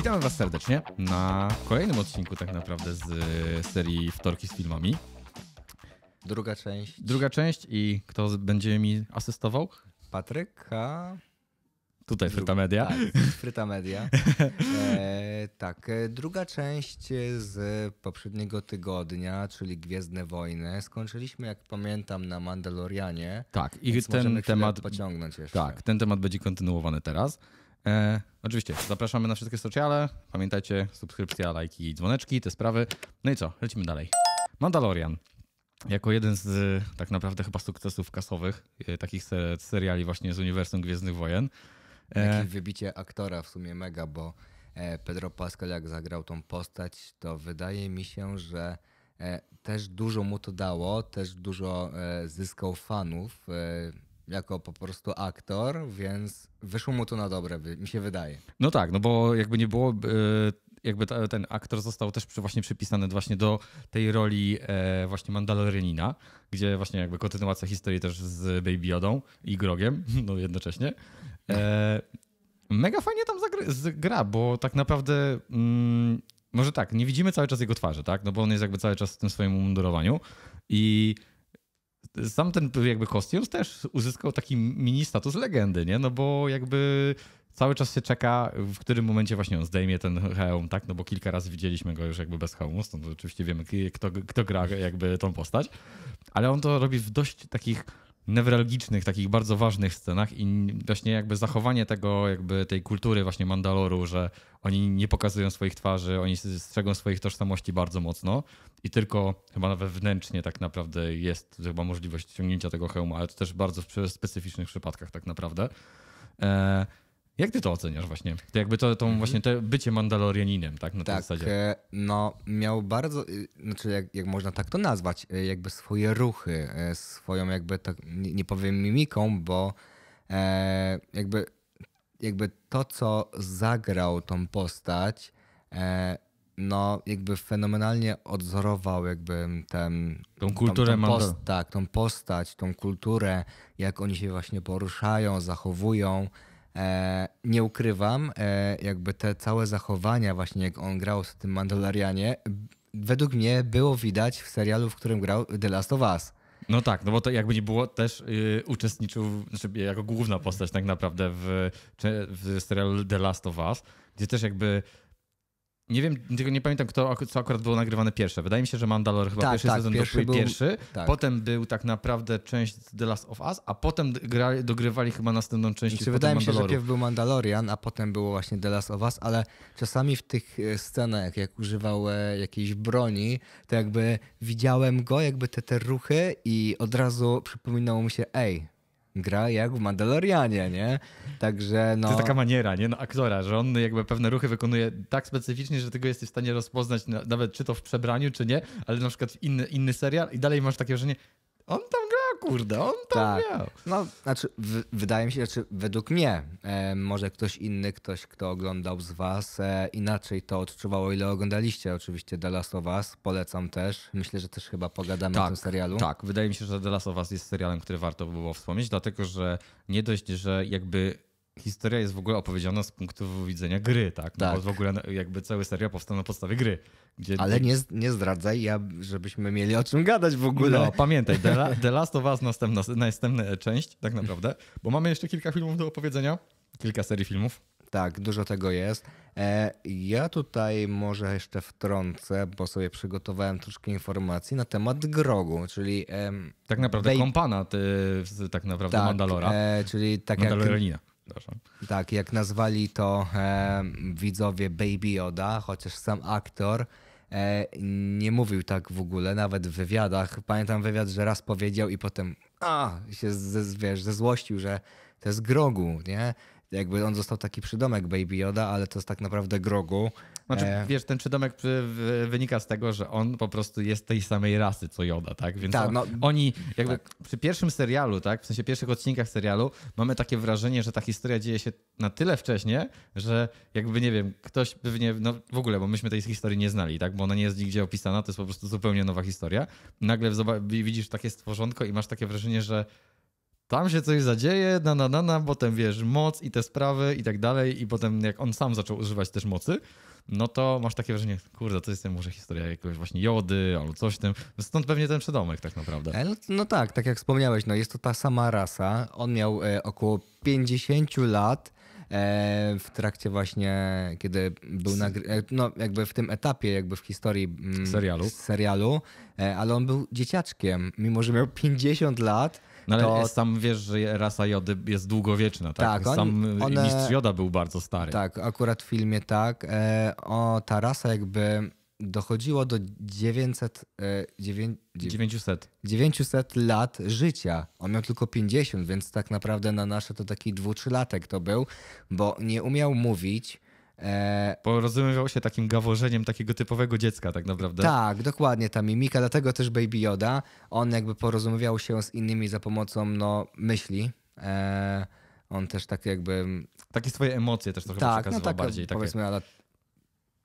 Witamy Was serdecznie na kolejnym odcinku tak naprawdę z e, serii Wtorki z filmami. Druga część. Druga część i kto będzie mi asystował? A... Tutaj Fryta Media. Tak, Fryta Media. E, tak, e, druga część z poprzedniego tygodnia, czyli Gwiezdne Wojny. Skończyliśmy, jak pamiętam, na Mandalorianie. Tak, i ten temat. pociągnąć tak, jeszcze. Tak, ten temat będzie kontynuowany teraz. E, oczywiście, zapraszamy na wszystkie sociale. Pamiętajcie, subskrypcja, lajki, dzwoneczki, te sprawy. No i co, lecimy dalej. Mandalorian. Jako jeden z tak naprawdę chyba sukcesów kasowych e, takich se seriali właśnie z uniwersum Gwiezdnych Wojen. E, wybicie aktora w sumie mega, bo e, Pedro Pascal jak zagrał tą postać, to wydaje mi się, że e, też dużo mu to dało, też dużo e, zyskał fanów jako po prostu aktor, więc wyszło mu to na dobre, mi się wydaje. No tak, no bo jakby nie było, e, jakby ten aktor został też właśnie przypisany właśnie do tej roli e, właśnie Mandalorianina, gdzie właśnie jakby kontynuacja historii też z Baby Yodą i Grogiem, no jednocześnie. E, mega fajnie tam gra, bo tak naprawdę... Mm, może tak, nie widzimy cały czas jego twarzy, tak? No bo on jest jakby cały czas w tym swoim mundurowaniu i sam ten jakby Kostius też uzyskał taki mini status legendy, nie? No bo jakby cały czas się czeka, w którym momencie właśnie on zdejmie ten hełm, tak? No bo kilka razy widzieliśmy go już jakby bez hełmu, stąd oczywiście wiemy, kto, kto gra jakby tą postać. Ale on to robi w dość takich newralgicznych, takich bardzo ważnych scenach i właśnie jakby zachowanie tego, jakby tej kultury właśnie Mandaloru, że oni nie pokazują swoich twarzy, oni strzegą swoich tożsamości bardzo mocno i tylko chyba wewnętrznie tak naprawdę jest chyba możliwość ściągnięcia tego hełmu, ale to też bardzo w specyficznych przypadkach tak naprawdę. E, jak ty to oceniasz właśnie? To jakby to, to mhm. właśnie te bycie Mandalorianinem, tak? Na tak, zasadzie. E, no miał bardzo, y, znaczy jak, jak można tak to nazwać, e, jakby swoje ruchy, e, swoją jakby, tak, nie powiem mimiką, bo e, jakby, jakby to, co zagrał tą postać, e, no jakby fenomenalnie odzorował jakby ten, tą kulturę tą, tą post, tak, tą postać, tą kulturę, jak oni się właśnie poruszają, zachowują, E, nie ukrywam, e, jakby te całe zachowania, właśnie jak on grał z tym Mandalorianie, według mnie było widać w serialu, w którym grał The Last of Us. No tak, no bo to jakby nie było, też y, uczestniczył, znaczy jako główna postać tak naprawdę w, w serialu The Last of Us, gdzie też jakby nie wiem, tylko nie pamiętam, kto, co akurat było nagrywane pierwsze. Wydaje mi się, że Mandalor chyba tak, pierwszy tak, sezon pierwszy był, pierwszy. Tak. Potem był tak naprawdę część The Last of Us, a potem grali, dogrywali chyba następną część znaczy, Wydaje mi się, że pierwszy był Mandalorian, a potem było właśnie The Last of Us, ale czasami w tych e, scenach, jak używał e, jakiejś broni, to jakby widziałem go, jakby te, te ruchy i od razu przypominało mi się, ej, gra jak w Mandalorianie, nie? Także no... To jest taka maniera, nie? No, aktora, że on jakby pewne ruchy wykonuje tak specyficznie, że tego jesteś w stanie rozpoznać nawet czy to w przebraniu, czy nie, ale na przykład inny, inny serial i dalej masz takie wrażenie, on tam kurde, on tam tak. miał. No, znaczy, w, wydaje mi się, znaczy, według mnie, e, może ktoś inny, ktoś, kto oglądał z was, e, inaczej to odczuwało, ile oglądaliście oczywiście The Last of Us. Polecam też. Myślę, że też chyba pogadamy tak, o tym serialu. Tak, wydaje mi się, że The Last of Us jest serialem, który warto by było wspomnieć, dlatego że nie dość, że jakby historia jest w ogóle opowiedziana z punktu widzenia gry, tak? No tak. w ogóle jakby cały serial powstał na podstawie gry. Gdzie... Ale nie, nie zdradzaj, ja, żebyśmy mieli o czym gadać w ogóle. No, pamiętaj, The, The Last of Us następna, następna część, tak naprawdę, bo mamy jeszcze kilka filmów do opowiedzenia, kilka serii filmów. Tak, dużo tego jest. E, ja tutaj może jeszcze wtrącę, bo sobie przygotowałem troszkę informacji na temat Grogu, czyli... tak naprawdę Bej... kompana, ty, tak naprawdę tak, Mandalora. E, czyli tak jak przepraszam. Tak, jak nazwali to e, widzowie Baby Yoda, chociaż sam aktor e, nie mówił tak w ogóle, nawet w wywiadach. Pamiętam wywiad, że raz powiedział i potem a, się z, wiesz, zezłościł, że to jest grogu, nie? jakby on został taki przydomek Baby Yoda, ale to jest tak naprawdę grogu. Znaczy, e, wiesz, ten przydomek wynika z tego, że on po prostu jest tej samej rasy co Yoda, tak? Więc Ta, on, no, oni jakby tak. przy pierwszym serialu, tak, w sensie pierwszych odcinkach serialu mamy takie wrażenie, że ta historia dzieje się na tyle wcześnie, że jakby nie wiem, ktoś pewnie, no w ogóle, bo myśmy tej historii nie znali, tak, bo ona nie jest nigdzie opisana, to jest po prostu zupełnie nowa historia. Nagle widzisz takie stworzonko i masz takie wrażenie, że tam się coś zadzieje, na na na na, potem wiesz, moc i te sprawy i tak dalej i potem jak on sam zaczął używać też mocy, no to masz takie wrażenie, kurde, to jest może historia jakiegoś właśnie jody albo coś tym. Stąd pewnie ten przydomek tak naprawdę. E, no, no tak, tak jak wspomniałeś, no jest to ta sama rasa. On miał e, około 50 lat e, w trakcie właśnie, kiedy był nagry- no jakby w tym etapie jakby w historii mm, serialu. serialu, ale on był dzieciaczkiem, mimo że miał 50 lat no ale to... sam wiesz, że rasa Jody jest długowieczna, tak? tak sam on, one... mistrz Joda był bardzo stary. Tak, akurat w filmie tak. E, o, ta rasa jakby dochodziło do 900, 9, 900. 900 lat życia. On miał tylko 50, więc tak naprawdę na nasze to taki dwu-trzylatek to był, bo nie umiał mówić, E... Porozumiewał się takim gaworzeniem takiego typowego dziecka, tak naprawdę. Tak, dokładnie ta mimika, dlatego też Baby Yoda. On jakby porozumiewał się z innymi za pomocą no, myśli. E... On też tak jakby. Takie swoje emocje też trochę tak, no przekazywał tak, no tak, bardziej. Powiedzmy, takie... ale.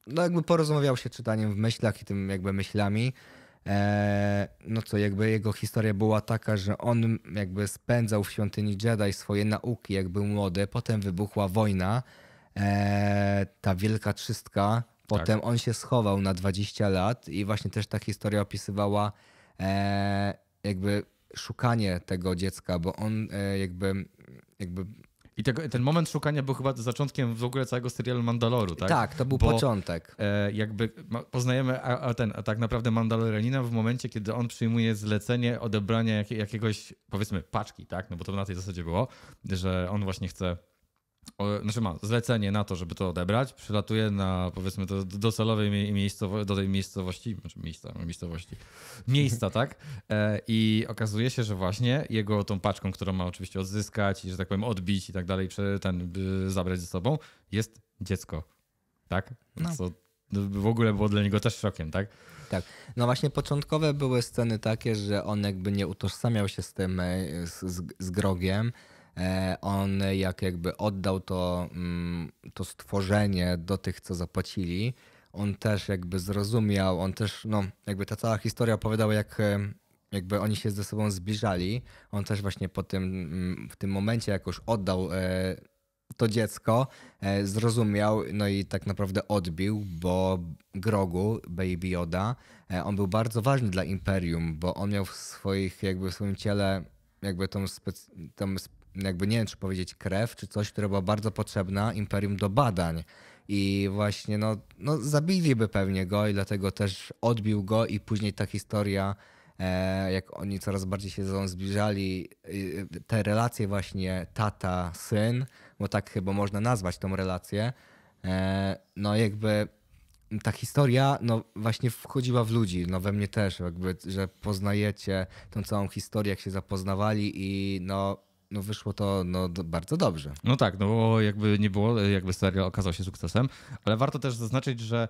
No jakby porozmawiał się czytaniem w myślach i tym jakby myślami. E, no co, jakby jego historia była taka, że on jakby spędzał w świątyni Jedi swoje nauki, jakby młode potem wybuchła wojna e, ta wielka czystka. Tak. Potem tak. on się schował na 20 lat i właśnie też ta historia opisywała e, jakby szukanie tego dziecka, bo on e, jakby, jakby i tego, ten moment szukania był chyba zaczątkiem w ogóle całego serialu Mandaloru, tak? Tak, to był Bo, początek. E, jakby poznajemy a, a ten, a tak naprawdę Mandalorianina w momencie, kiedy on przyjmuje zlecenie odebrania jak, jakiegoś, powiedzmy, paczki, tak? No bo to na tej zasadzie było, że on właśnie chce znaczy ma zlecenie na to, żeby to odebrać, przylatuje na powiedzmy do, docelowej miejscowo do tej miejscowości, znaczy miejsca, miejscowości, miejsca, tak? E, I okazuje się, że właśnie jego tą paczką, którą ma oczywiście odzyskać i, że tak powiem, odbić i tak dalej, ten zabrać ze sobą, jest dziecko, tak? No. Co w ogóle było dla niego też szokiem, tak? Tak. No właśnie początkowe były sceny takie, że on jakby nie utożsamiał się z tym, e, z, z, z Grogiem, E, on jak jakby oddał to, mm, to stworzenie do tych, co zapłacili, on też jakby zrozumiał, on też, no jakby ta cała historia opowiadała, jak e, jakby oni się ze sobą zbliżali, on też właśnie po tym, mm, w tym momencie, jak już oddał e, to dziecko, zrozumiał, no i tak naprawdę odbił, bo Grogu, Baby Yoda, on był bardzo ważny dla Imperium, bo on miał w swoich, jakby w swoim ciele jakby tą, tą jakby nie wiem, czy powiedzieć krew, czy coś, która była bardzo potrzebna imperium do badań. I właśnie, no, no zabiliby pewnie go i dlatego też odbił go i później ta historia, e, jak oni coraz bardziej się ze sobą zbliżali, y, y, te relacje właśnie tata-syn, bo tak chyba można nazwać tą relację, e, no jakby ta historia, no właśnie wchodziła w ludzi, no we mnie też, jakby, że poznajecie tą całą historię, jak się zapoznawali i no no wyszło to no, bardzo dobrze. No tak, no bo jakby nie było, jakby serial okazał się sukcesem, ale warto też zaznaczyć, że e,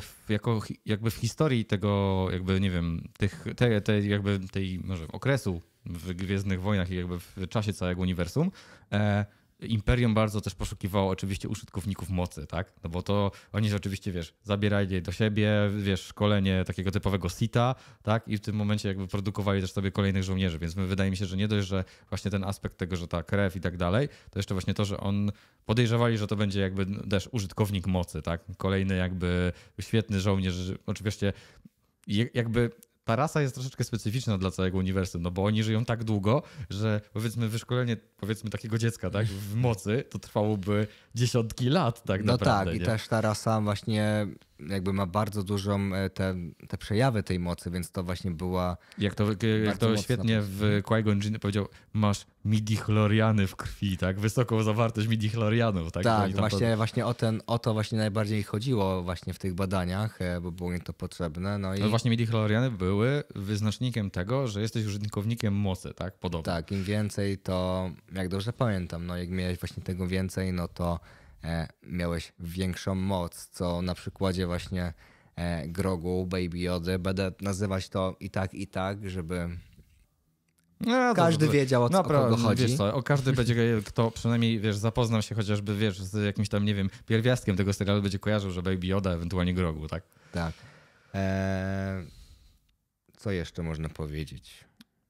w, jako, jakby w historii tego, jakby nie wiem, tych, te, te, jakby tej może okresu w Gwiezdnych Wojnach i jakby w czasie całego uniwersum, e, imperium bardzo też poszukiwało oczywiście użytkowników mocy, tak? No bo to oni rzeczywiście, wiesz, zabierali do siebie, wiesz, szkolenie takiego typowego sita, tak? I w tym momencie jakby produkowali też sobie kolejnych żołnierzy, więc my, wydaje mi się, że nie dość, że właśnie ten aspekt tego, że ta krew i tak dalej, to jeszcze właśnie to, że on podejrzewali, że to będzie jakby też użytkownik mocy, tak? Kolejny jakby świetny żołnierz, oczywiście jakby ta rasa jest troszeczkę specyficzna dla całego uniwersum, no bo oni żyją tak długo, że powiedzmy wyszkolenie powiedzmy takiego dziecka tak, w mocy to trwałoby dziesiątki lat tak no naprawdę. No tak nie? i też ta rasa właśnie jakby ma bardzo dużą e, te, te przejawy tej mocy, więc to właśnie była. Jak to, jak to świetnie w Qui-Gon powiedział, masz midichloriany w krwi, tak? Wysoką zawartość midichlorianów, tak? Tak, właśnie, to... właśnie o, ten, o to właśnie najbardziej chodziło właśnie w tych badaniach, e, bo było im to potrzebne. No, i... no właśnie midichloriany były wyznacznikiem tego, że jesteś użytkownikiem mocy, tak? Podobno. Tak, im więcej to, jak dobrze pamiętam, no jak miałeś właśnie tego więcej, no to E, miałeś większą moc, co na przykładzie właśnie e, Grogu, Baby Jody, będę nazywać to i tak, i tak, żeby no, każdy wiedział, o, no, o no, chodzi. Wiesz co, o każdy będzie, kto przynajmniej, wiesz, zapoznał się chociażby, wiesz, z jakimś tam, nie wiem, pierwiastkiem tego serialu, będzie kojarzył, że Baby Yoda, ewentualnie Grogu, tak? Tak. Eee, co jeszcze można powiedzieć?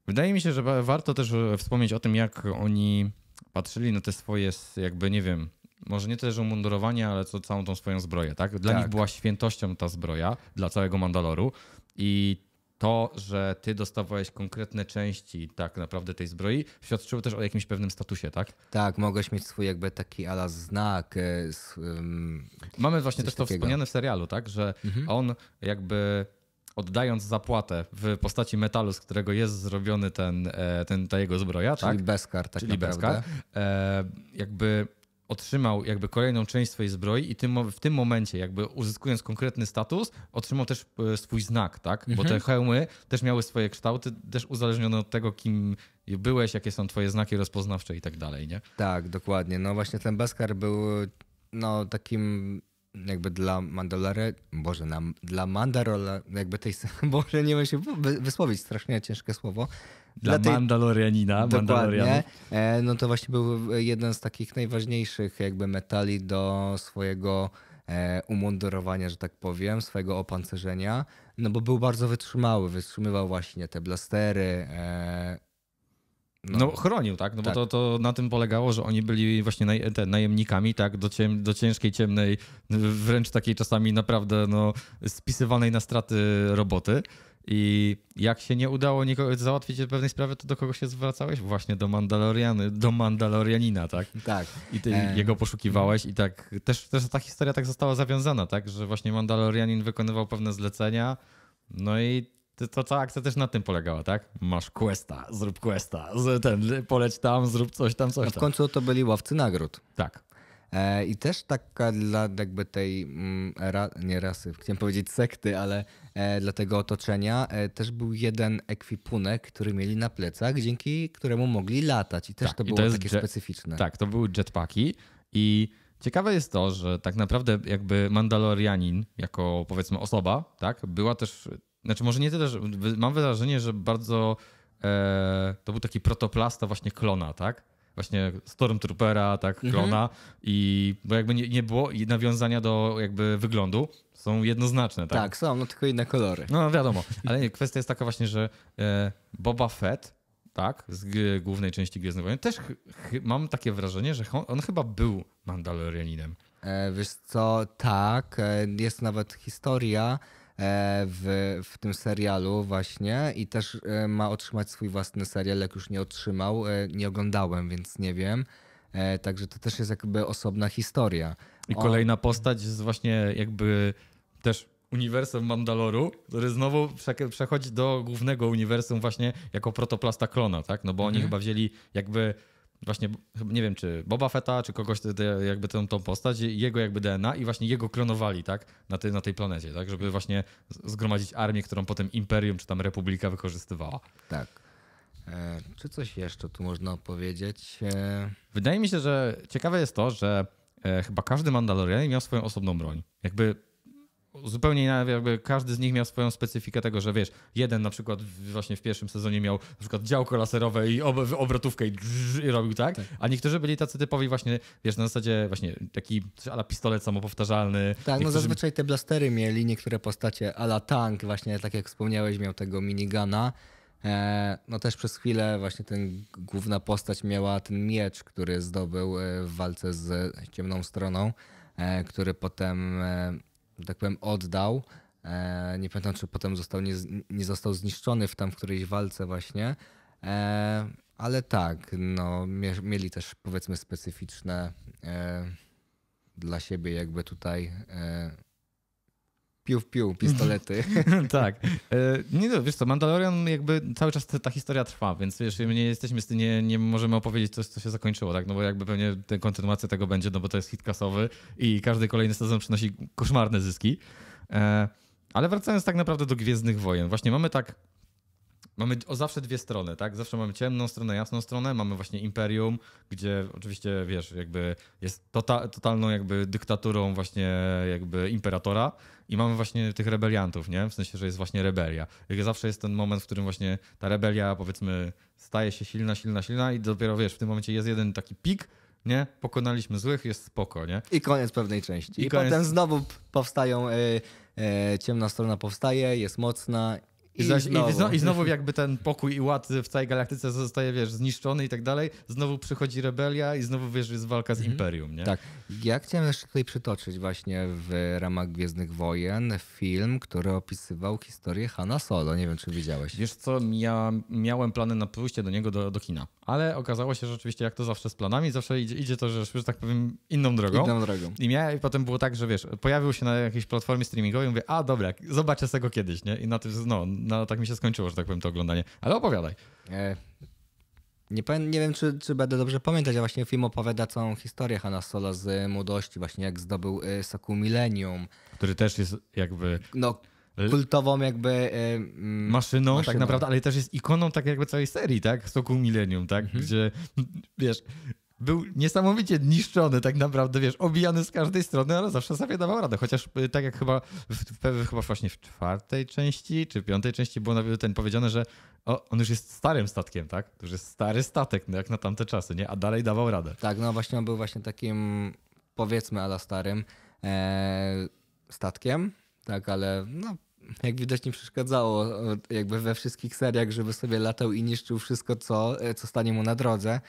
Wydaje mi się, że warto też e, wspomnieć o tym, jak oni patrzyli na te swoje, jakby, nie wiem, może nie tyle, że umundurowanie, ale co całą tą swoją zbroję, tak? Dla tak. nich była świętością ta zbroja, dla całego Mandaloru i to, że ty dostawałeś konkretne części tak naprawdę tej zbroi, świadczyło też o jakimś pewnym statusie, tak? Tak, mogłeś mieć swój jakby taki ala znak. Um, Mamy właśnie też to takiego. wspomniane w serialu, tak? Że mhm. on jakby oddając zapłatę w postaci metalu, z którego jest zrobiony ten, e, ten, ta jego zbroja, Czyli tak? Beskar, tak Czyli naprawdę. Beskar, e, jakby otrzymał jakby kolejną część swojej zbroi i tym, w tym momencie jakby uzyskując konkretny status, otrzymał też e, swój znak, tak? Bo te mhm. hełmy też miały swoje kształty, też uzależnione od tego, kim byłeś, jakie są twoje znaki rozpoznawcze i tak dalej, nie? Tak, dokładnie. No właśnie ten Beskar był no takim jakby dla Mandalore, boże, na, dla Mandarola, jakby tej, boże, nie wiem się wysłowić, strasznie ciężkie słowo, dla, dla tej... Mandalorianina. Dokładnie. E, no to właśnie był jeden z takich najważniejszych jakby metali do swojego e, umundurowania, że tak powiem, swojego opancerzenia, no bo był bardzo wytrzymały, wytrzymywał właśnie te blastery, e, no. no. chronił, tak? No tak. bo to, to na tym polegało, że oni byli właśnie naj, te, najemnikami, tak? Do, ciem, do ciężkiej, ciemnej, wręcz takiej czasami naprawdę no, spisywanej na straty roboty. I jak się nie udało nikogo załatwić pewnej sprawy, to do kogo się zwracałeś? Właśnie do Mandaloriany, do Mandalorianina, tak? Tak. I ty e... jego poszukiwałeś i tak też, też ta historia tak została zawiązana, tak? Że właśnie Mandalorianin wykonywał pewne zlecenia, no i to cała akcja też na tym polegała, tak? Masz questa, zrób questa, ten, poleć tam, zrób coś tam, coś no tam. A w końcu to byli ławcy nagród. Tak. E, I też taka dla jakby tej mm, nie rasy, chciałem powiedzieć sekty, ale E, dla tego otoczenia, e, też był jeden ekwipunek, który mieli na plecach, dzięki któremu mogli latać i też tak, to było to takie jet... specyficzne. Tak, to były jetpacki i ciekawe jest to, że tak naprawdę jakby Mandalorianin jako powiedzmy osoba, tak, była też, znaczy może nie tyle, że mam wrażenie, że bardzo e, to był taki protoplasta właśnie klona, tak? właśnie Stormtroopera, tak, mhm. klona i bo jakby nie, nie było nawiązania do jakby wyglądu, są jednoznaczne, tak? Tak, są, no tylko inne kolory. No wiadomo, ale kwestia jest taka właśnie, że e, Boba Fett, tak, z głównej części Gwiezdnych Wojen, też mam takie wrażenie, że on, on chyba był Mandalorianinem. E, wiesz co, tak, e, jest nawet historia, E, w, w tym serialu właśnie i też e, ma otrzymać swój własny serial, jak już nie otrzymał. E, nie oglądałem, więc nie wiem. Także to też jest jakby osobna historia. I kolejna On... postać z właśnie jakby też uniwersum Mandaloru, który znowu przechodzi do głównego uniwersum właśnie jako protoplasta klona, tak? No bo oni mhm. chyba wzięli jakby właśnie, nie wiem, czy Boba Fetta, czy kogoś, jakby tą, tą postać, jego jakby DNA i właśnie jego klonowali, tak, na, ty, na tej planecie, tak, żeby właśnie zgromadzić armię, którą potem Imperium, czy tam Republika wykorzystywała. Tak. E, czy coś jeszcze tu można powiedzieć? E... Wydaje mi się, że ciekawe jest to, że e, chyba każdy Mandalorianin miał swoją osobną broń. Jakby zupełnie jakby każdy z nich miał swoją specyfikę tego, że wiesz, jeden na przykład właśnie w pierwszym sezonie miał na przykład działko laserowe i ob obrotówkę i, i robił tak? tak, a niektórzy byli tacy typowi właśnie, wiesz, na zasadzie właśnie taki ala pistolet samopowtarzalny. Tak, no niektórzy... no zazwyczaj te blastery mieli niektóre postacie ala tank właśnie, tak jak wspomniałeś, miał tego minigana. E, no też przez chwilę właśnie ten główna postać miała ten miecz, który zdobył e, w walce z ciemną stroną, e, który potem tak powiem, oddał. E, nie pamiętam, czy potem został, nie, nie został zniszczony w tam w którejś walce właśnie. E, ale tak, no, mieli też powiedzmy specyficzne e, dla siebie jakby tutaj w piu pistolety. tak. E, nie no, wiesz co, Mandalorian jakby cały czas ta historia trwa, więc wiesz, my nie jesteśmy, nie, nie możemy opowiedzieć coś, co się zakończyło, tak, no bo jakby pewnie kontynuacja tego będzie, no bo to jest hit kasowy i każdy kolejny sezon przynosi koszmarne zyski. E, ale wracając tak naprawdę do Gwiezdnych Wojen, właśnie mamy tak mamy o zawsze dwie strony, tak? Zawsze mamy ciemną stronę, jasną stronę, mamy właśnie imperium, gdzie oczywiście, wiesz, jakby jest tota-, totalną jakby dyktaturą właśnie jakby imperatora i mamy właśnie tych rebeliantów, nie? W sensie, że jest właśnie rebelia. Jak zawsze jest ten moment, w którym właśnie ta rebelia, powiedzmy, staje się silna, silna, silna i dopiero, wiesz, w tym momencie jest jeden taki pik, nie? Pokonaliśmy złych, jest spoko, nie? I koniec pewnej części. I, I koniec... potem znowu powstają, y, ciemna strona powstaje, jest mocna i, znowu. I, I, znowu. jakby ten pokój i ład w całej galaktyce zostaje, wiesz, zniszczony i tak dalej. Znowu przychodzi rebelia i znowu, wiesz, jest walka z mhm. Imperium, nie? Tak. Ja chciałem jeszcze tutaj przytoczyć właśnie w ramach Gwiezdnych Wojen film, który opisywał historię Hanna Solo. Nie wiem, czy widziałeś. Wiesz co, ja miałem plany na pójście do niego do, do kina, ale okazało się, że oczywiście jak to zawsze z planami, zawsze idzie, idzie to, że, że tak powiem, inną drogą. Inną drogą. I, miałem, I potem było tak, że wiesz, pojawił się na jakiejś platformie streamingowej i mówię, a dobra, zobaczę z tego kiedyś, nie? I na tym, no, no tak mi się skończyło, że tak powiem, to oglądanie. Ale opowiadaj. E, nie, powiem, nie wiem, czy, czy będę dobrze pamiętać, a właśnie film opowiada całą historię Hanna Sola z e, młodości, właśnie jak zdobył e, Soku Millennium. Który też jest jakby... No, kultową jakby... Y, maszyną, maszyną, tak naprawdę, ale też jest ikoną tak jakby całej serii, tak? Soku Millennium, tak? Mhm. Gdzie, wiesz, był niesamowicie niszczony tak naprawdę, wiesz, obijany z każdej strony, ale zawsze sobie dawał radę. Chociaż y, tak jak chyba, w, w, chyba właśnie w czwartej części, czy piątej części było ten powiedziane, że o, on już jest starym statkiem, tak? To już jest stary statek, no jak na tamte czasy, nie? A dalej dawał radę. Tak, no właśnie on był właśnie takim, powiedzmy, ale starym e, statkiem, tak, ale no jak widać nie przeszkadzało e, jakby we wszystkich seriach, żeby sobie latał i niszczył wszystko, co, e, co stanie mu na drodze.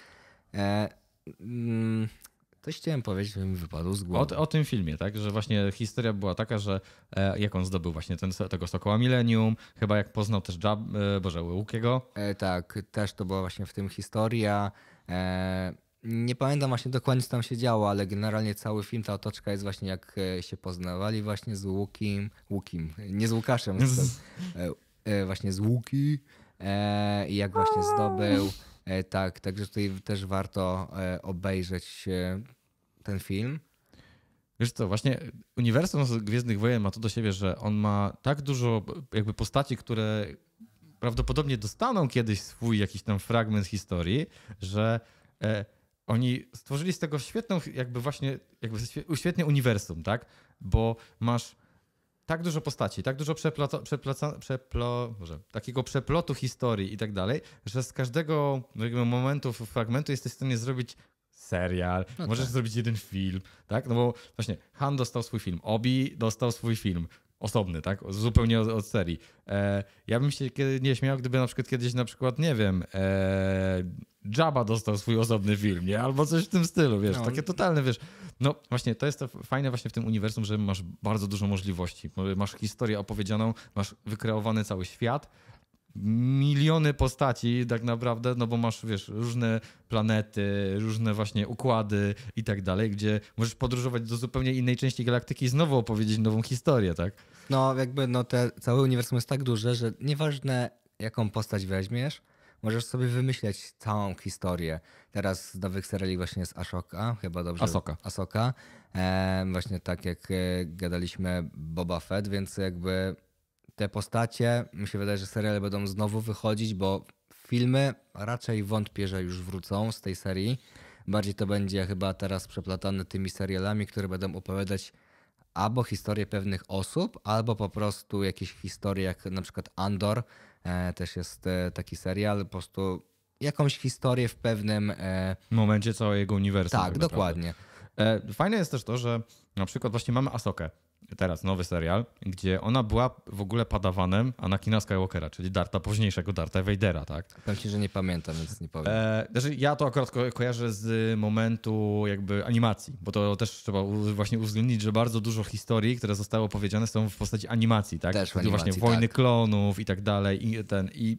Mm, chciałem powiedzieć, bym wypadł z głowy. O, o, tym filmie, tak? Że właśnie historia była taka, że e, jak on zdobył właśnie ten, tego Sokoła Millennium, chyba jak poznał też Jab, e, Boże, Łukiego. E, tak, też to była właśnie w tym historia. E, nie pamiętam właśnie dokładnie, co tam się działo, ale generalnie cały film, ta otoczka jest właśnie jak e, się poznawali właśnie z Łukim, Łukim, nie z Łukaszem, z... E, e, właśnie z Łuki i jak właśnie zdobył E, tak, także tutaj też warto e, obejrzeć e, ten film. Wiesz co, właśnie uniwersum Gwiezdnych Wojen ma to do siebie, że on ma tak dużo jakby postaci, które prawdopodobnie dostaną kiedyś swój jakiś tam fragment historii, że oni stworzyli z tego świetną jakby właśnie, jakby świetnie uniwersum, tak? Bo masz tak dużo postaci, tak dużo przeplaca, przeplaca, przeplo, może, takiego przeplotu historii i tak dalej, że z każdego momentu, fragmentu jesteś w stanie zrobić serial, no tak. możesz tak. zrobić jeden film, tak? No bo właśnie Han dostał swój film, Obi dostał swój film, osobny, tak? Zupełnie od, od serii. E, ja bym się nie śmiał, gdyby na przykład kiedyś, na przykład, nie wiem, e, Jabba dostał swój osobny film, nie? Albo coś w tym stylu, wiesz, no. takie totalne, wiesz. No właśnie, to jest to fajne właśnie w tym uniwersum, że masz bardzo dużo możliwości. Masz historię opowiedzianą, masz wykreowany cały świat, miliony postaci tak naprawdę, no bo masz, wiesz, różne planety, różne właśnie układy i tak dalej, gdzie możesz podróżować do zupełnie innej części galaktyki i znowu opowiedzieć nową historię, tak? No jakby, no te, całe uniwersum jest tak duże, że nieważne jaką postać weźmiesz, możesz sobie wymyśleć całą historię. Teraz z nowych seriali właśnie jest Ashoka, chyba dobrze. Asoka. Asoka. E, właśnie tak jak e, gadaliśmy Boba Fett, więc jakby te postacie, mi się wydaje, że seriale będą znowu wychodzić, bo filmy raczej wątpię, że już wrócą z tej serii. Bardziej to będzie chyba teraz przeplatane tymi serialami, które będą opowiadać albo historię pewnych osób, albo po prostu jakieś historie, jak na przykład Andor, e, też jest e, taki serial, po prostu jakąś historię w pewnym e... momencie całego uniwersum. Tak, tak dokładnie. E, fajne jest też to, że na przykład właśnie mamy Asokę teraz nowy serial, gdzie ona była w ogóle padawanem Anakina Skywalkera, czyli Darta, późniejszego Darta Vadera, tak? Powiem ci, że nie pamiętam, więc nie powiem. E, znaczy ja to akurat ko kojarzę z momentu jakby animacji, bo to też trzeba właśnie uwzględnić, że bardzo dużo historii, które zostały opowiedziane są w postaci animacji, tak? Też w animacji, właśnie tak. Wojny Klonów i tak dalej i ten i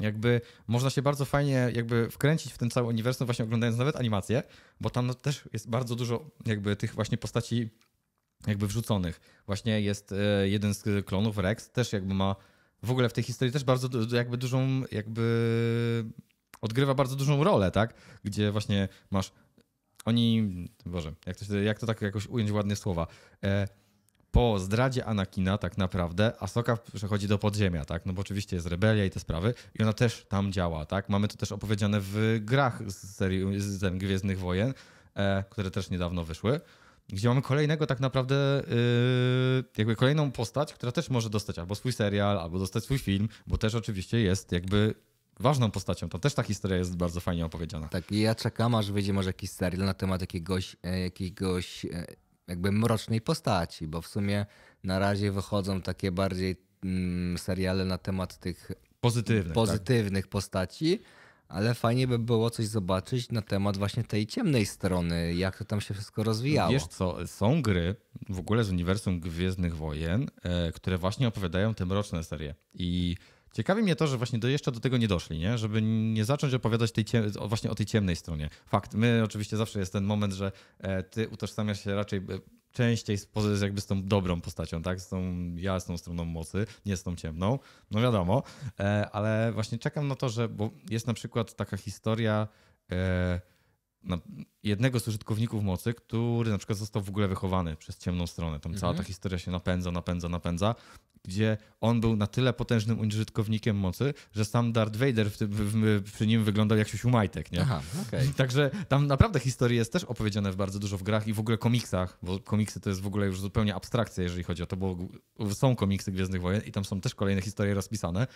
jakby można się bardzo fajnie jakby wkręcić w ten cały uniwersum właśnie oglądając nawet animacje, bo tam no też jest bardzo dużo jakby tych właśnie postaci jakby wrzuconych. Właśnie jest e, jeden z klonów, Rex, też jakby ma w ogóle w tej historii też bardzo jakby dużą, jakby odgrywa bardzo dużą rolę, tak? Gdzie właśnie masz, oni, Boże, jak to, się, jak to tak jakoś ująć ładne słowa, e, po zdradzie Anakina tak naprawdę Asoka przechodzi do podziemia, tak? No bo oczywiście jest rebelia i te sprawy i ona też tam działa, tak? Mamy to też opowiedziane w grach z serii z Gwiezdnych Wojen, e, które też niedawno wyszły gdzie mamy kolejnego tak naprawdę, yy, jakby kolejną postać, która też może dostać albo swój serial, albo dostać swój film, bo też oczywiście jest jakby ważną postacią. To też ta historia jest bardzo fajnie opowiedziana. Tak, i ja czekam, aż wyjdzie może jakiś serial na temat jakiegoś, e, jakiegoś e, jakby mrocznej postaci, bo w sumie na razie wychodzą takie bardziej mm, seriale na temat tych pozytywnych, tak. pozytywnych tak. postaci ale fajnie by było coś zobaczyć na temat właśnie tej ciemnej strony, jak to tam się wszystko rozwijało. Wiesz co, są gry w ogóle z uniwersum Gwiezdnych Wojen, e, które właśnie opowiadają te mroczne serie i Ciekawi mnie to, że właśnie do, jeszcze do tego nie doszli, nie? żeby nie zacząć opowiadać tej ciem, właśnie o tej ciemnej stronie. Fakt, my oczywiście zawsze jest ten moment, że e, ty utożsamiasz się raczej e, częściej z, jakby z tą dobrą postacią, tak? Z tą jasną stroną mocy, nie z tą ciemną, no wiadomo, e, ale właśnie czekam na to, że, bo jest na przykład taka historia, e, jednego z użytkowników mocy, który na przykład został w ogóle wychowany przez ciemną stronę. Tam mhm. cała ta mhm. historia się napędza, napędza, napędza, gdzie on był na tyle potężnym użytkownikiem mocy, że sam Darth Vader w tym, w, w, przy nim wyglądał jak siusiu majtek, nie? Aha, okay. Także tam naprawdę historia jest też opowiedziane w bardzo dużo w grach i w ogóle komiksach, bo komiksy to jest w ogóle już zupełnie abstrakcja, jeżeli chodzi o to, bo są komiksy Gwiezdnych Wojen i tam są też kolejne historie rozpisane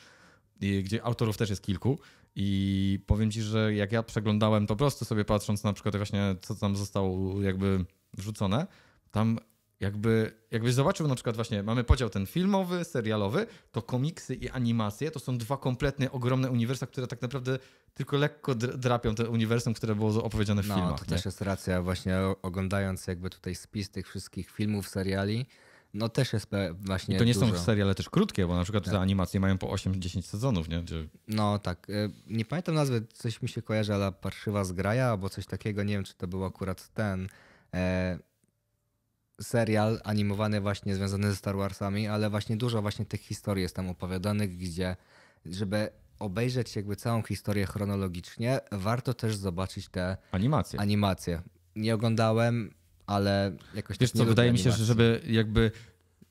gdzie autorów też jest kilku. I powiem ci, że jak ja przeglądałem to prosto sobie patrząc na przykład właśnie co tam zostało jakby wrzucone, tam jakby, jakbyś zobaczył na przykład właśnie, mamy podział ten filmowy, serialowy, to komiksy i animacje to są dwa kompletnie ogromne uniwersa, które tak naprawdę tylko lekko drapią te uniwersum, które było opowiedziane w no, filmach. No, to nie? też jest racja właśnie oglądając jakby tutaj spis tych wszystkich filmów, seriali, no też jest właśnie. I to nie dużo. są seriale też krótkie, bo na przykład tak. te animacje mają po 8-10 sezonów, nie? Gdzie... No tak. Y, nie pamiętam nazwy, coś mi się kojarzy, ale Parszywa Zgraja albo coś takiego. Nie wiem, czy to był akurat ten e, serial animowany właśnie związany ze Star Warsami, ale właśnie dużo właśnie tych historii jest tam opowiadanych, gdzie żeby obejrzeć jakby całą historię chronologicznie, warto też zobaczyć te animacje. animacje. Nie oglądałem, ale jakoś tak Wiesz tak co, wydaje mi się, że żeby jakby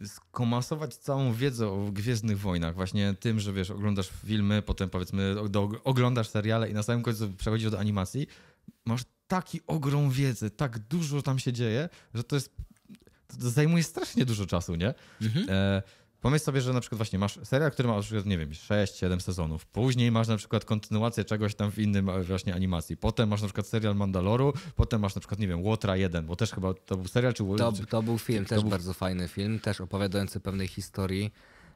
skomasować całą wiedzę o Gwiezdnych Wojnach właśnie tym, że wiesz, oglądasz filmy, potem powiedzmy do, oglądasz seriale i na samym końcu przechodzisz do animacji, masz taki ogrom wiedzy, tak dużo tam się dzieje, że to jest to zajmuje strasznie dużo czasu, nie? Mhm. E, Pomyśl sobie, że na przykład właśnie masz serial, który ma na przykład, nie wiem, 6-7 sezonów. Później masz na przykład kontynuację czegoś tam w innym e, właśnie animacji. Potem masz na przykład serial Mandaloru, potem masz na przykład, nie wiem, Łotra 1, bo też chyba to był serial czy... To, to był film, też był... bardzo fajny film, też opowiadający pewnej historii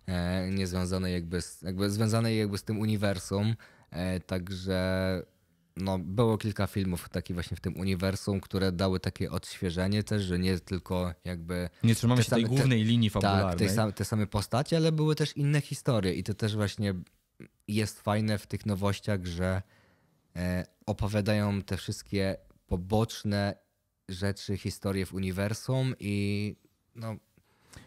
e, niezwiązanej jakby, z, jakby związanej jakby z tym uniwersum. E, także no, było kilka filmów takich właśnie w tym uniwersum, które dały takie odświeżenie też, że nie tylko jakby... Nie trzymamy się same, tak, tej głównej te, linii fabularnej. Tak, same, te same postacie, ale były też inne historie i to też właśnie jest fajne w tych nowościach, że e, opowiadają te wszystkie poboczne rzeczy, historie w uniwersum i no,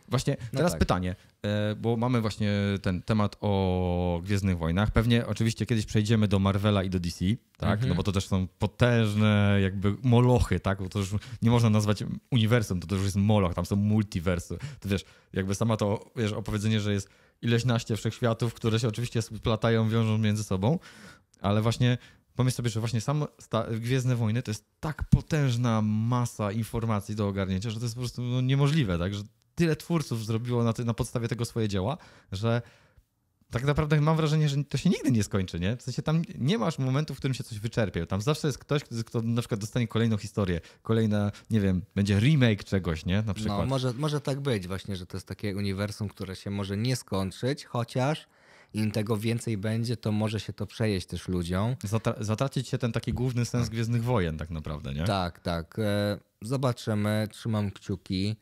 Właśnie no teraz tak. pytanie, e, bo mamy właśnie ten temat o Gwiezdnych Wojnach. Pewnie oczywiście kiedyś przejdziemy do Marvela i do DC, tak? Mhm. No bo to też są potężne jakby molochy, tak? Bo to już nie można nazwać uniwersum, to, to już jest moloch, tam są multiwersy. To wiesz, jakby sama to wiesz, opowiedzenie, że jest ileśnaście wszechświatów, które się oczywiście splatają, wiążą między sobą, ale właśnie pomyśl sobie, że właśnie sam Gwiezdne Wojny to jest tak potężna masa informacji do ogarnięcia, że to jest po prostu no, niemożliwe, tak? Że tyle twórców zrobiło na, na podstawie tego swoje dzieła, że tak naprawdę mam wrażenie, że to się nigdy nie skończy, nie? W sensie tam nie masz momentu, w którym się coś wyczerpie. Tam zawsze jest ktoś, kto na przykład dostanie kolejną historię, kolejna, nie wiem, będzie remake czegoś, nie? Na no, przykład. No, może, może tak być właśnie, że to jest takie uniwersum, które się może nie skończyć, chociaż im tego więcej będzie, to może się to przejeść też ludziom. Zatra zatracić się ten taki główny sens tak. Gwiezdnych Wojen tak naprawdę, nie? Tak, tak. E, zobaczymy, trzymam kciuki.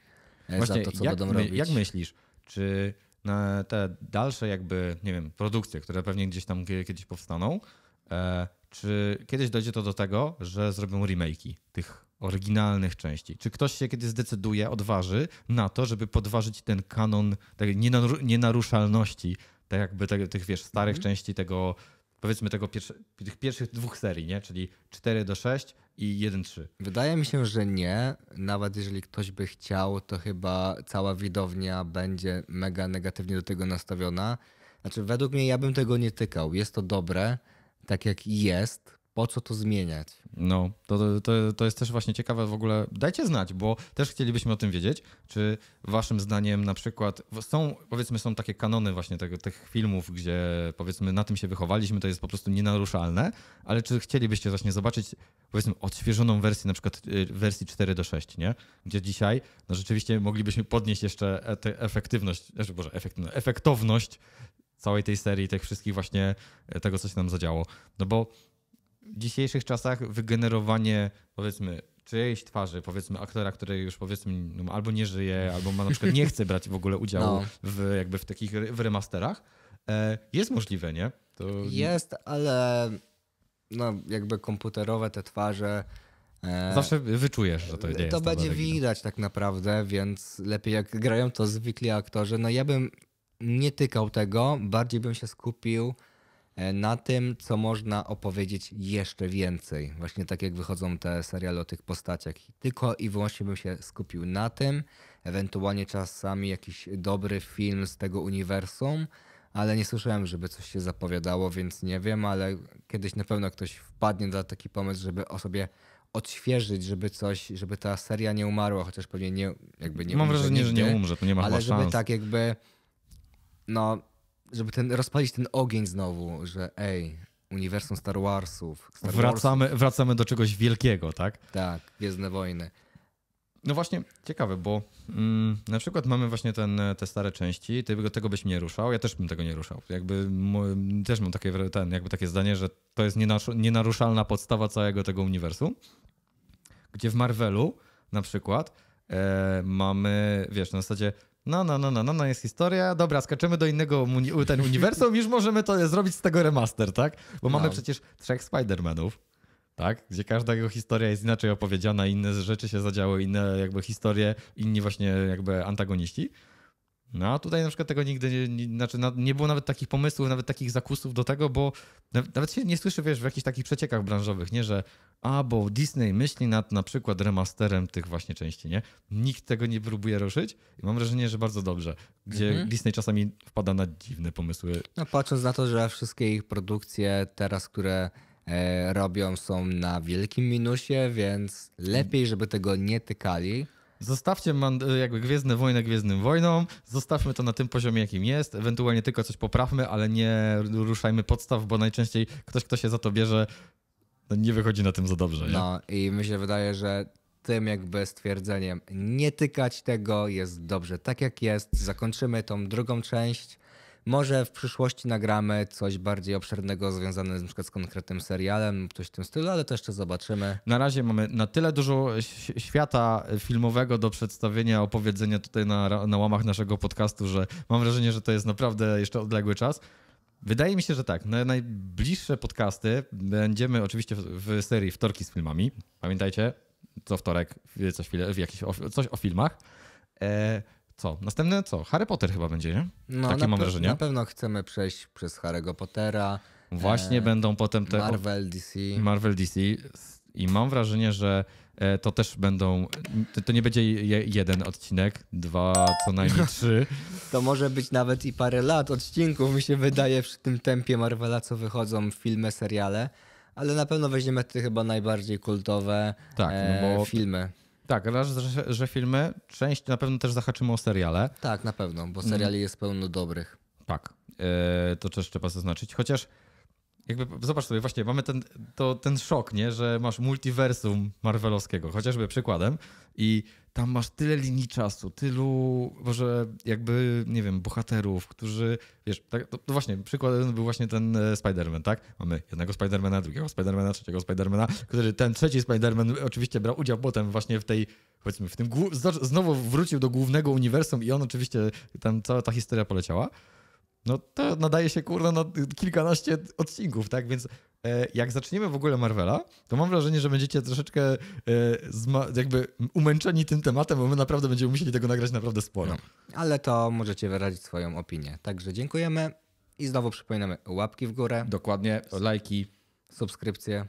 Właśnie, za to, co jak będą robić. Jak myślisz, czy na te dalsze jakby, nie wiem, produkcje, które pewnie gdzieś tam kiedyś powstaną, e, czy kiedyś dojdzie to do tego, że zrobią remake'i tych oryginalnych części? Czy ktoś się kiedyś zdecyduje, odważy na to, żeby podważyć ten kanon takiej nienaruszalności, tak jakby te, tych, wiesz, starych mm. części tego powiedzmy tego tych pierwszych dwóch serii, nie? czyli 4 do 6 i 1-3. Wydaje mi się, że nie. Nawet jeżeli ktoś by chciał, to chyba cała widownia będzie mega negatywnie do tego nastawiona. Znaczy, według mnie ja bym tego nie tykał. Jest to dobre, tak jak jest, po co to zmieniać? No, to, to, to jest też właśnie ciekawe w ogóle. Dajcie znać, bo też chcielibyśmy o tym wiedzieć, czy waszym zdaniem na przykład są, powiedzmy, są takie kanony właśnie tego, tych filmów, gdzie powiedzmy na tym się wychowaliśmy, to jest po prostu nienaruszalne, ale czy chcielibyście właśnie zobaczyć, powiedzmy, odświeżoną wersję, na przykład y, wersji 4 do 6, nie? Gdzie dzisiaj, no rzeczywiście moglibyśmy podnieść jeszcze e, tę efektywność, znaczy, boże, efektywność, efektowność całej tej serii, tych wszystkich właśnie, e, tego, co się nam zadziało. No bo w dzisiejszych czasach wygenerowanie, powiedzmy, czyjejś twarzy, powiedzmy aktora, który już powiedzmy no, albo nie żyje, albo ma na przykład nie chce brać w ogóle udziału no. w, jakby w takich w remasterach, e, jest możliwe, nie? To... Jest, ale no, jakby komputerowe te twarze. E, Zawsze wyczujesz, że to to jest. To będzie widać tak naprawdę, więc lepiej jak grają to zwykli aktorzy. No ja bym nie tykał tego, bardziej bym się skupił E, na tym, co można opowiedzieć jeszcze więcej. Właśnie tak jak wychodzą te seriale o tych postaciach. Tylko i wyłącznie bym się skupił na tym, ewentualnie czasami jakiś dobry film z tego uniwersum, ale nie słyszałem, żeby coś się zapowiadało, więc nie wiem, ale kiedyś na pewno ktoś wpadnie na taki pomysł, żeby o sobie odświeżyć, żeby coś, żeby ta seria nie umarła, chociaż pewnie nie, jakby nie Mam wrażenie, że nie umrze, to nie ma Ale żeby szans. tak jakby, no żeby ten, rozpalić ten ogień znowu, że ej, uniwersum Star Warsów. Star wracamy, Warsów. wracamy do czegoś wielkiego, tak? Tak, Gwiezdne Wojny. No właśnie, ciekawe, bo mm, na przykład mamy właśnie ten, te stare części, ty tego byś nie ruszał, ja też bym tego nie ruszał. Jakby też mam takie, ten, jakby takie zdanie, że to jest nienaruszalna podstawa całego tego uniwersum, gdzie w Marvelu na przykład e, mamy, wiesz, na zasadzie no, no, no, no, no, no, jest historia. Dobra, skaczymy do innego uni ten uniwersum, już możemy to zrobić z tego remaster, tak? Bo no. mamy przecież trzech Spider-Manów, tak? Gdzie każda jego historia jest inaczej opowiedziana, inne rzeczy się zadziały, inne jakby historie, inni właśnie jakby antagoniści. No a tutaj na przykład tego nigdy nie, nie, znaczy nie było nawet takich pomysłów, nawet takich zakusów do tego, bo nawet, nawet się nie słyszy, wiesz, w jakichś takich przeciekach branżowych, nie, że a, bo Disney myśli nad na przykład remasterem tych właśnie części, nie? Nikt tego nie próbuje ruszyć i mam wrażenie, że bardzo dobrze, gdzie mhm. Disney czasami wpada na dziwne pomysły. No patrząc na to, że wszystkie ich produkcje teraz, które e, robią są na wielkim minusie, więc lepiej, żeby tego nie tykali. Zostawcie e, jakby Gwiezdne Wojny Gwiezdnym Wojną, zostawmy to na tym poziomie, jakim jest, ewentualnie tylko coś poprawmy, ale nie ruszajmy podstaw, bo najczęściej ktoś, kto się za to bierze, no nie wychodzi na tym za dobrze. Nie? No i mi się wydaje, że tym jakby stwierdzeniem nie tykać tego, jest dobrze tak jak jest, zakończymy tą drugą część może w przyszłości nagramy coś bardziej obszernego związane z, na przykład z konkretnym serialem, coś w tym stylu, ale to jeszcze zobaczymy. Na razie mamy na tyle dużo świata filmowego do przedstawienia, opowiedzenia tutaj na, na łamach naszego podcastu, że mam wrażenie, że to jest naprawdę jeszcze odległy czas. Wydaje mi się, że tak. Na najbliższe podcasty będziemy oczywiście w serii Wtorki z filmami. Pamiętajcie, co wtorek coś, w coś o filmach. E, co? Następne co? Harry Potter chyba będzie, nie? No, Takie mam wrażenie. Na pewno chcemy przejść przez Harry'ego Pottera. Właśnie e, będą potem te. Marvel DC. Marvel DC. I mam wrażenie, że e, to też będą. To nie będzie jeden odcinek, dwa, co najmniej trzy. To może być nawet i parę lat odcinków, mi się wydaje, przy tym tempie Marvela, co wychodzą filmy, seriale. Ale na pewno weźmiemy te chyba najbardziej kultowe tak, no e, bo filmy. Tak, raz, że, że, filmy, część na pewno też zahaczymy o seriale. Tak, na pewno, bo seriali mm. jest pełno dobrych. Tak, e, to też trzeba zaznaczyć. Chociaż jakby zobacz sobie, właśnie mamy ten, to, ten szok, nie? że masz multiversum Marvelowskiego, chociażby przykładem i tam masz tyle linii czasu, tylu, może jakby, nie wiem, bohaterów, którzy, wiesz, tak, to, to właśnie, przykładem był właśnie ten e, Spider-Man, tak? Mamy jednego Spidermana, drugiego Spidermana, trzeciego Spidermana, który ten trzeci Spiderman oczywiście brał udział potem właśnie w tej, powiedzmy, w tym, znowu wrócił do głównego uniwersum i on oczywiście, tam cała ta historia poleciała. No to nadaje się, kurwa, na kilkanaście odcinków, tak? Więc E, jak zaczniemy w ogóle Marvela, to mam wrażenie, że będziecie troszeczkę e, jakby umęczeni tym tematem, bo my naprawdę będziemy musieli tego nagrać naprawdę sporo. Ale to możecie wyrazić swoją opinię. Także dziękujemy i znowu przypominamy łapki w górę. Dokładnie, lajki. Subskrypcje.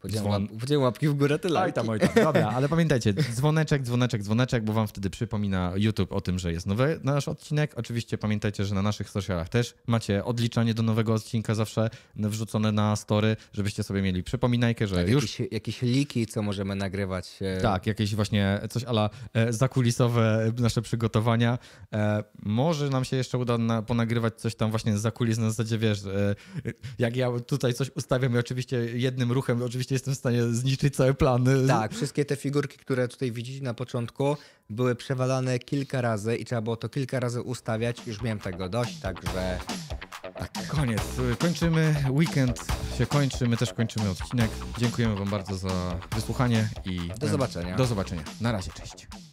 Podziałem, łapki w górę, tyle. Oj tam, oj tam. Dobra, ale pamiętajcie, dzwoneczek, dzwoneczek, dzwoneczek, bo wam wtedy przypomina YouTube o tym, że jest nowy nasz odcinek. Oczywiście pamiętajcie, że na naszych socialach też macie odliczanie do nowego odcinka zawsze wrzucone na story, żebyście sobie mieli przypominajkę, że tak, już... Jakieś, jakieś liki, co możemy nagrywać. E, tak, jakieś właśnie coś ala e, zakulisowe e, nasze przygotowania. Może nam się jeszcze uda na, ponagrywać coś tam właśnie z zakulis, na zasadzie, wiesz, jak ja tutaj coś ustawiam i oczywiście jednym ruchem, oczywiście teoretycznie jestem w stanie zniszczyć całe plany. Tak, wszystkie te figurki, które tutaj widzicie na początku, były przewalane kilka razy i trzeba było to kilka razy ustawiać. Już miałem tego dość, także... Tak, koniec. Kończymy. Weekend się kończy. My też kończymy odcinek. Dziękujemy Wam bardzo za wysłuchanie i. Do zobaczenia. Do zobaczenia. Na razie, cześć.